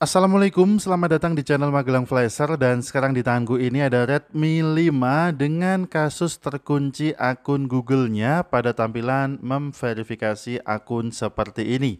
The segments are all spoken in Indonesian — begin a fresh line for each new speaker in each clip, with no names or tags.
Assalamualaikum, selamat datang di channel Magelang Flasher dan sekarang di tanganku ini ada Redmi 5 dengan kasus terkunci akun Google-nya pada tampilan memverifikasi akun seperti ini.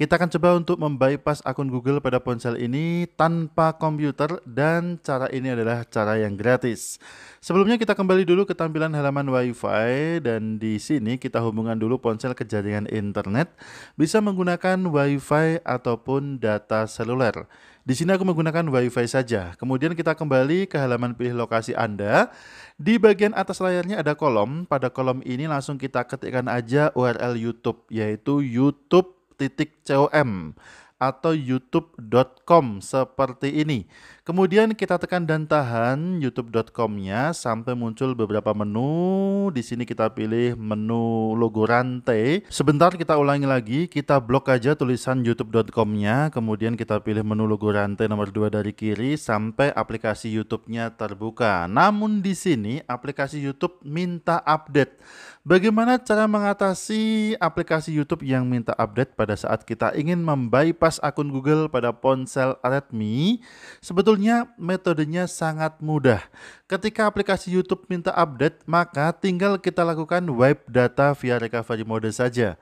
Kita akan coba untuk membypass akun Google pada ponsel ini tanpa komputer dan cara ini adalah cara yang gratis. Sebelumnya kita kembali dulu ke tampilan halaman WiFi dan di sini kita hubungkan dulu ponsel ke jaringan internet bisa menggunakan WiFi ataupun data seluler. Di sini aku menggunakan WiFi saja. Kemudian kita kembali ke halaman pilih lokasi Anda. Di bagian atas layarnya ada kolom. Pada kolom ini langsung kita ketikkan aja URL YouTube yaitu YouTube titik com atau youtube.com seperti ini. Kemudian kita tekan dan tahan youtube.com-nya sampai muncul beberapa menu. Di sini kita pilih menu logo rantai. Sebentar kita ulangi lagi, kita blok aja tulisan youtube.com-nya. Kemudian kita pilih menu logo rantai nomor 2 dari kiri sampai aplikasi YouTube-nya terbuka. Namun di sini aplikasi YouTube minta update. Bagaimana cara mengatasi aplikasi YouTube yang minta update pada saat kita ingin membypass akun Google pada ponsel Redmi, sebetulnya metodenya sangat mudah. Ketika aplikasi YouTube minta update, maka tinggal kita lakukan wipe data via recovery mode saja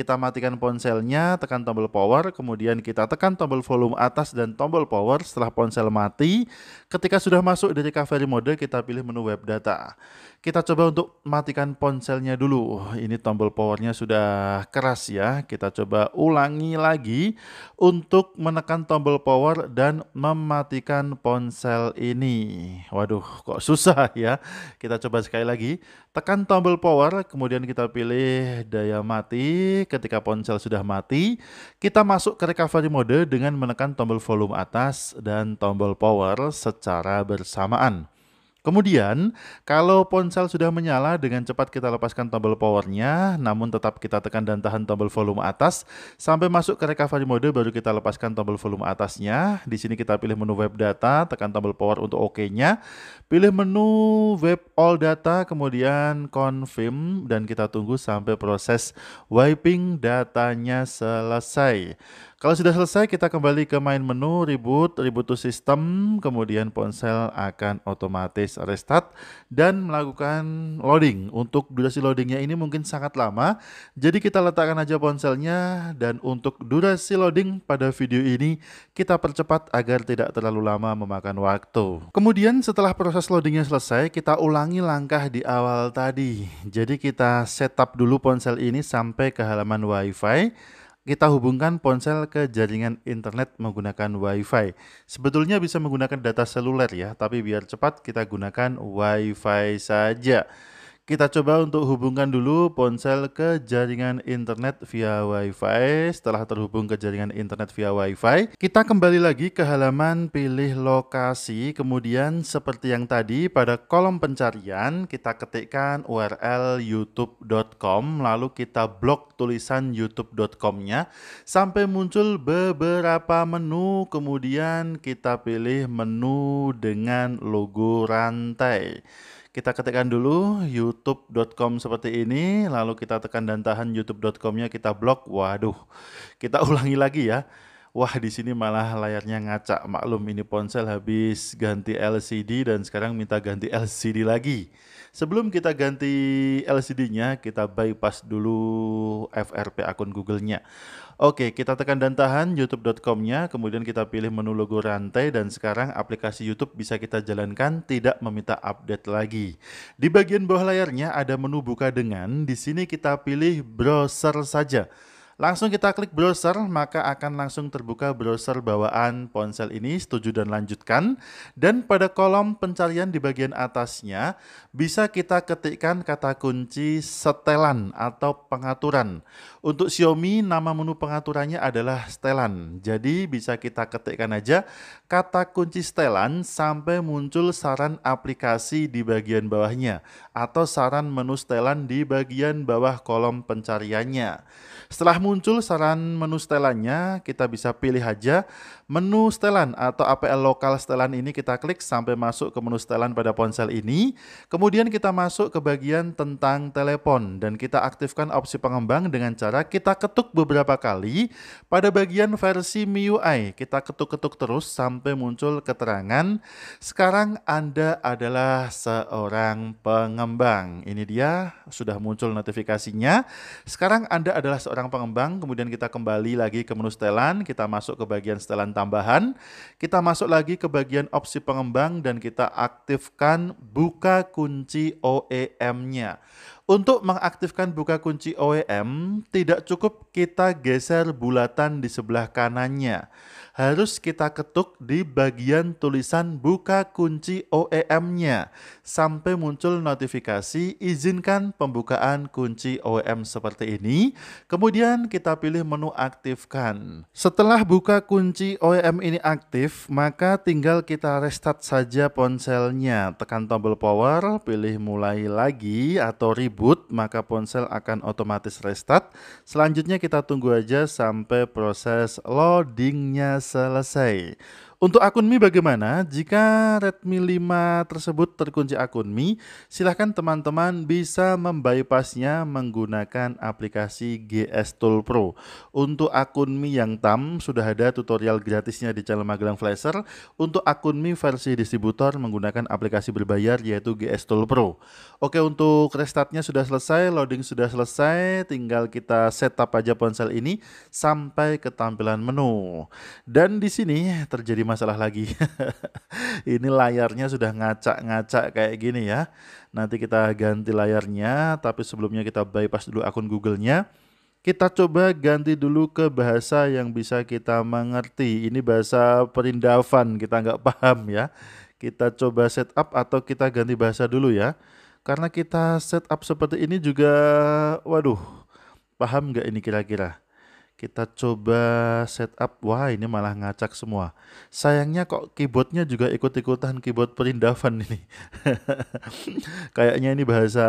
kita matikan ponselnya, tekan tombol power, kemudian kita tekan tombol volume atas dan tombol power setelah ponsel mati. Ketika sudah masuk di recovery mode, kita pilih menu web data. Kita coba untuk matikan ponselnya dulu. Oh, ini tombol powernya sudah keras ya. Kita coba ulangi lagi untuk menekan tombol power dan mematikan ponsel ini. Waduh, kok susah ya. Kita coba sekali lagi. Tekan tombol power, kemudian kita pilih daya mati. Ketika ponsel sudah mati, kita masuk ke recovery mode dengan menekan tombol volume atas dan tombol power secara bersamaan. Kemudian, kalau ponsel sudah menyala, dengan cepat kita lepaskan tombol powernya, namun tetap kita tekan dan tahan tombol volume atas, sampai masuk ke recovery mode baru kita lepaskan tombol volume atasnya. Di sini kita pilih menu web data, tekan tombol power untuk OK-nya, OK pilih menu web all data, kemudian confirm, dan kita tunggu sampai proses wiping datanya selesai. Kalau sudah selesai, kita kembali ke main menu, reboot, reboot to system, kemudian ponsel akan otomatis tulis restart dan melakukan loading. Untuk durasi loadingnya ini mungkin sangat lama, jadi kita letakkan aja ponselnya dan untuk durasi loading pada video ini kita percepat agar tidak terlalu lama memakan waktu. Kemudian setelah proses loadingnya selesai, kita ulangi langkah di awal tadi. Jadi kita setup dulu ponsel ini sampai ke halaman wifi kita hubungkan ponsel ke jaringan internet menggunakan WiFi. Sebetulnya bisa menggunakan data seluler ya, tapi biar cepat kita gunakan WiFi saja. Kita coba untuk hubungkan dulu ponsel ke jaringan internet via WiFi. Setelah terhubung ke jaringan internet via WiFi, kita kembali lagi ke halaman pilih lokasi. Kemudian seperti yang tadi pada kolom pencarian kita ketikkan URL youtube.com lalu kita blok tulisan youtube.com-nya sampai muncul beberapa menu. Kemudian kita pilih menu dengan logo rantai. Kita ketikkan dulu youtube.com seperti ini, lalu kita tekan dan tahan youtube.com-nya, kita blok. Waduh, kita ulangi lagi ya wah di sini malah layarnya ngaca. Maklum ini ponsel habis ganti LCD dan sekarang minta ganti LCD lagi. Sebelum kita ganti LCD-nya, kita bypass dulu FRP akun Google-nya. Oke, kita tekan dan tahan youtube.com-nya, kemudian kita pilih menu logo rantai, dan sekarang aplikasi YouTube bisa kita jalankan, tidak meminta update lagi. Di bagian bawah layarnya ada menu buka dengan, di sini kita pilih browser saja. Langsung kita klik browser, maka akan langsung terbuka browser bawaan ponsel ini, setuju dan lanjutkan. Dan pada kolom pencarian di bagian atasnya, bisa kita ketikkan kata kunci setelan atau pengaturan. Untuk Xiaomi, nama menu pengaturannya adalah setelan. Jadi bisa kita ketikkan aja kata kunci setelan sampai muncul saran aplikasi di bagian bawahnya atau saran menu setelan di bagian bawah kolom pencariannya. Setelah muncul saran menu setelannya, kita bisa pilih aja menu setelan atau APL lokal setelan ini kita klik sampai masuk ke menu setelan pada ponsel ini. Kemudian kita masuk ke bagian tentang telepon dan kita aktifkan opsi pengembang dengan cara kita ketuk beberapa kali pada bagian versi MIUI. Kita ketuk-ketuk terus sampai muncul keterangan sekarang Anda adalah seorang pengembang. Ini dia sudah muncul notifikasinya. Sekarang Anda adalah seorang pengembang kemudian kita kembali lagi ke menu setelan, kita masuk ke bagian setelan tambahan, kita masuk lagi ke bagian opsi pengembang dan kita aktifkan buka kunci OEM-nya. Untuk mengaktifkan buka kunci OEM, tidak cukup kita geser bulatan di sebelah kanannya. Harus kita ketuk di bagian tulisan buka kunci OEM-nya sampai muncul notifikasi izinkan pembukaan kunci OEM seperti ini. Kemudian kita pilih menu aktifkan. Setelah buka kunci OEM ini aktif, maka tinggal kita restart saja ponselnya. Tekan tombol power, pilih mulai lagi atau reboot boot, maka ponsel akan otomatis restart. Selanjutnya kita tunggu aja sampai proses loadingnya selesai. Untuk akun Mi bagaimana? Jika Redmi 5 tersebut terkunci akun Mi, silahkan teman-teman bisa membypassnya menggunakan aplikasi GS Tool Pro. Untuk akun Mi yang TAM, sudah ada tutorial gratisnya di channel Magelang Flasher. Untuk akun Mi versi distributor menggunakan aplikasi berbayar yaitu GS Tool Pro. Oke, untuk restartnya sudah selesai, loading sudah selesai, tinggal kita setup aja ponsel ini sampai ke tampilan menu. Dan di sini terjadi masalah lagi. ini layarnya sudah ngacak-ngacak kayak gini ya. Nanti kita ganti layarnya, tapi sebelumnya kita bypass dulu akun Google-nya. Kita coba ganti dulu ke bahasa yang bisa kita mengerti. Ini bahasa perindavan, kita nggak paham ya. Kita coba setup atau kita ganti bahasa dulu ya. Karena kita setup seperti ini juga, waduh, paham nggak ini kira-kira? Kita coba setup. Wah, ini malah ngacak semua. Sayangnya kok keyboardnya juga ikut-ikutan keyboard perindavan ini. Kayaknya ini bahasa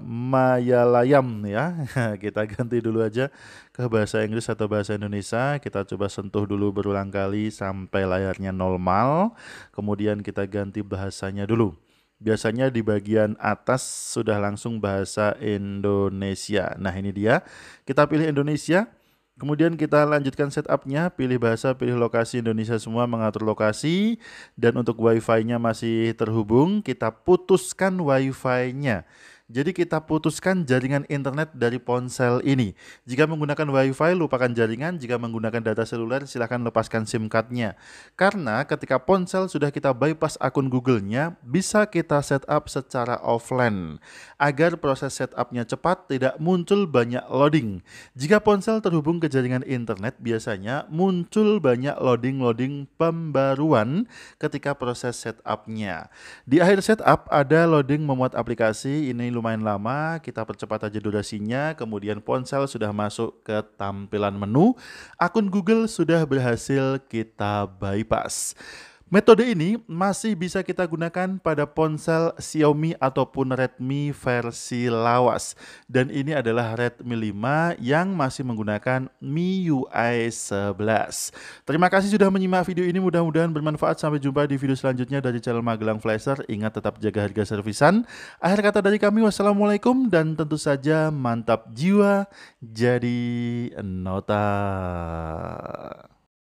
Mayalayam ya. kita ganti dulu aja ke bahasa Inggris atau bahasa Indonesia. Kita coba sentuh dulu berulang kali sampai layarnya normal. Kemudian kita ganti bahasanya dulu biasanya di bagian atas sudah langsung bahasa Indonesia. Nah, ini dia. Kita pilih Indonesia. Kemudian kita lanjutkan setupnya, pilih bahasa, pilih lokasi Indonesia semua, mengatur lokasi, dan untuk wifi-nya masih terhubung, kita putuskan wifi-nya. Jadi kita putuskan jaringan internet dari ponsel ini. Jika menggunakan WiFi, lupakan jaringan. Jika menggunakan data seluler, silahkan lepaskan SIM card-nya. Karena ketika ponsel sudah kita bypass akun Google-nya, bisa kita setup secara offline. Agar proses setupnya cepat, tidak muncul banyak loading. Jika ponsel terhubung ke jaringan internet, biasanya muncul banyak loading-loading pembaruan ketika proses setupnya. Di akhir setup, ada loading memuat aplikasi. Ini lumayan lama, kita percepat aja durasinya. Kemudian ponsel sudah masuk ke tampilan menu. Akun Google sudah berhasil kita bypass. Metode ini masih bisa kita gunakan pada ponsel Xiaomi ataupun Redmi versi lawas. Dan ini adalah Redmi 5 yang masih menggunakan MIUI 11. Terima kasih sudah menyimak video ini, mudah-mudahan bermanfaat. Sampai jumpa di video selanjutnya dari channel Magelang Flasher. Ingat tetap jaga harga servisan. Akhir kata dari kami, wassalamualaikum dan tentu saja mantap jiwa jadi nota.